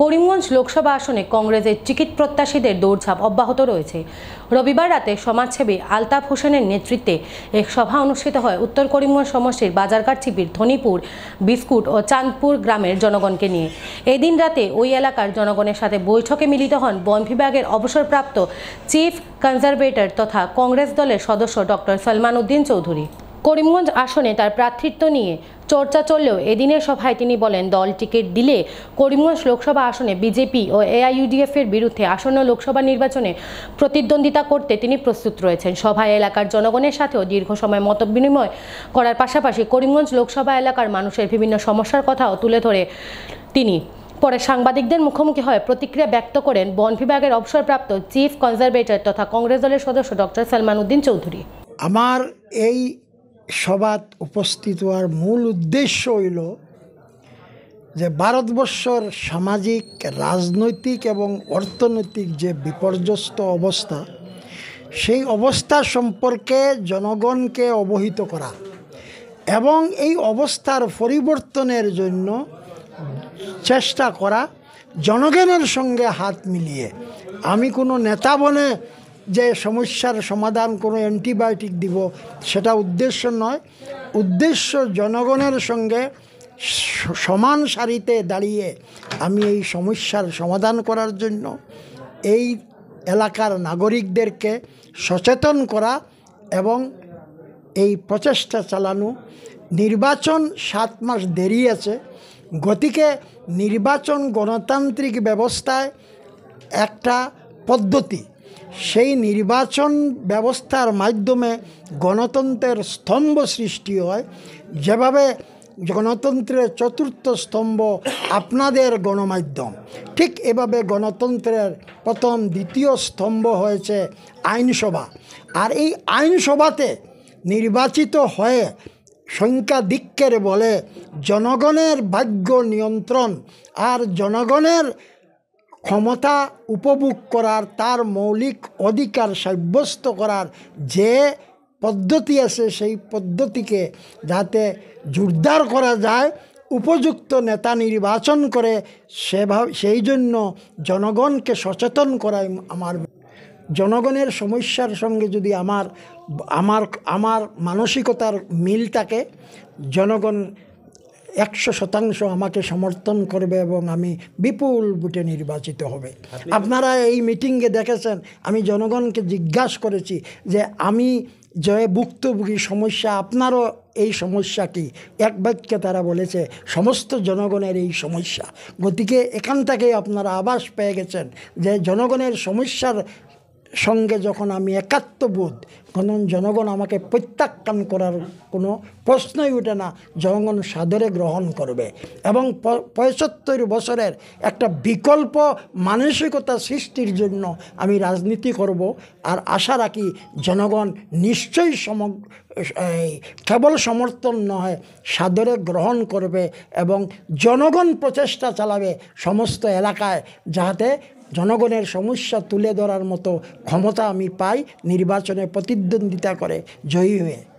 করিমগঞ্জ লোকসভা আসনে কংগ্রেসের টিকিট প্রত্যাশীদের দৌড়ঝাঁপ অব্যাহত রয়েছে রবিবার রাতে সমাজসেবী আলতাফ হোসেনের নেতৃত্বে এক সভা অনুষ্ঠিত হয় উত্তর করিমগঞ্জ সমষ্টির বাজারঘাট শিবির ধনীপুর বিস্কুট ও চাঁদপুর গ্রামের জনগণকে নিয়ে এদিন রাতে ওই এলাকার জনগণের সাথে বৈঠকে মিলিত হন বন বিভাগের অবসরপ্রাপ্ত চিফ কনজারভেটর তথা কংগ্রেস দলের সদস্য ডক্টর সলমান উদ্দিন চৌধুরী করিমগঞ্জ আসনে তার প্রার্থিত্ব নিয়ে চর্চা চললেও এদিনের সভায় তিনি বলেন দল টিকিট দিলে করিমগঞ্জ লোকসভা আসনে বিজেপি ও এআইইউডিএফ এর বিরুদ্ধে আসন্ন লোকসভা নির্বাচনে প্রতিদ্বন্দ্বিতা করতে তিনি প্রস্তুত রয়েছেন সভায় এলাকার জনগণের সাথেও দীর্ঘ সময় মতবিনিময় করার পাশাপাশি করিমগঞ্জ লোকসভা এলাকার মানুষের বিভিন্ন সমস্যার কথাও তুলে ধরে তিনি পরে সাংবাদিকদের মুখোমুখি হয়ে প্রতিক্রিয়া ব্যক্ত করেন বন বিভাগের অবসরপ্রাপ্ত চিফ কনজারভেটর তথা কংগ্রেস দলের সদস্য ডক্টর সালমান উদ্দিন চৌধুরী আমার এই সবাত উপস্থিত হওয়ার মূল উদ্দেশ্য হইল যে ভারতবর্ষর সামাজিক রাজনৈতিক এবং অর্থনৈতিক যে বিপর্যস্ত অবস্থা সেই অবস্থা সম্পর্কে জনগণকে অবহিত করা এবং এই অবস্থার পরিবর্তনের জন্য চেষ্টা করা জনগণের সঙ্গে হাত মিলিয়ে আমি কোনো নেতা বনে যে সমস্যার সমাধান কোনো অ্যান্টিবায়োটিক দিব সেটা উদ্দেশ্য নয় উদ্দেশ্য জনগণের সঙ্গে সমান সারিতে দাঁড়িয়ে আমি এই সমস্যার সমাধান করার জন্য এই এলাকার নাগরিকদেরকে সচেতন করা এবং এই প্রচেষ্টা চালানো নির্বাচন সাত মাস দেরি আছে গতিকে নির্বাচন গণতান্ত্রিক ব্যবস্থায় একটা পদ্ধতি সেই নির্বাচন ব্যবস্থার মাধ্যমে গণতন্ত্রের স্তম্ভ সৃষ্টি হয় যেভাবে গণতন্ত্রের চতুর্থ স্তম্ভ আপনাদের গণমাধ্যম ঠিক এভাবে গণতন্ত্রের প্রথম দ্বিতীয় স্তম্ভ হয়েছে আইনসভা আর এই আইনসভাতে নির্বাচিত হয়ে সংখ্যাধিক্যের বলে জনগণের ভাগ্য নিয়ন্ত্রণ আর জনগণের ক্ষমতা উপভোগ করার তার মৌলিক অধিকার সাব্যস্ত করার যে পদ্ধতি আছে সেই পদ্ধতিকে যাতে জোরদার করা যায় উপযুক্ত নেতা নির্বাচন করে সেভাবে সেই জন্য জনগণকে সচেতন করাই আমার জনগণের সমস্যার সঙ্গে যদি আমার আমার আমার মানসিকতার মিল থাকে জনগণ একশো শতাংশ আমাকে সমর্থন করবে এবং আমি বিপুল ভোটে নির্বাচিত হবে আপনারা এই মিটিংয়ে দেখেছেন আমি জনগণকে জিজ্ঞাসা করেছি যে আমি জয়ে ভুক্তভোগী সমস্যা আপনারও এই সমস্যা কি এক বাক্যে তারা বলেছে সমস্ত জনগণের এই সমস্যা গতিকে এখান থেকে আপনারা আবাস পেয়ে গেছেন যে জনগণের সমস্যার সঙ্গে যখন আমি একাত্মবোধ কোনো জনগণ আমাকে প্রত্যাখ্যান করার কোনো প্রশ্নই ওঠে না জনগণ সাদরে গ্রহণ করবে এবং পঁয়ষত্তর বছরের একটা বিকল্প মানসিকতা সৃষ্টির জন্য আমি রাজনীতি করব আর আশা রাখি জনগণ নিশ্চয়ই সমগ্র কেবল সমর্থন নয় সাদরে গ্রহণ করবে এবং জনগণ প্রচেষ্টা চালাবে সমস্ত এলাকায় যাহাতে জনগণের সমস্যা তুলে ধরার মতো ক্ষমতা আমি পাই নির্বাচনে প্রতিদ্বন্দ্বিতা করে জয়ী হয়ে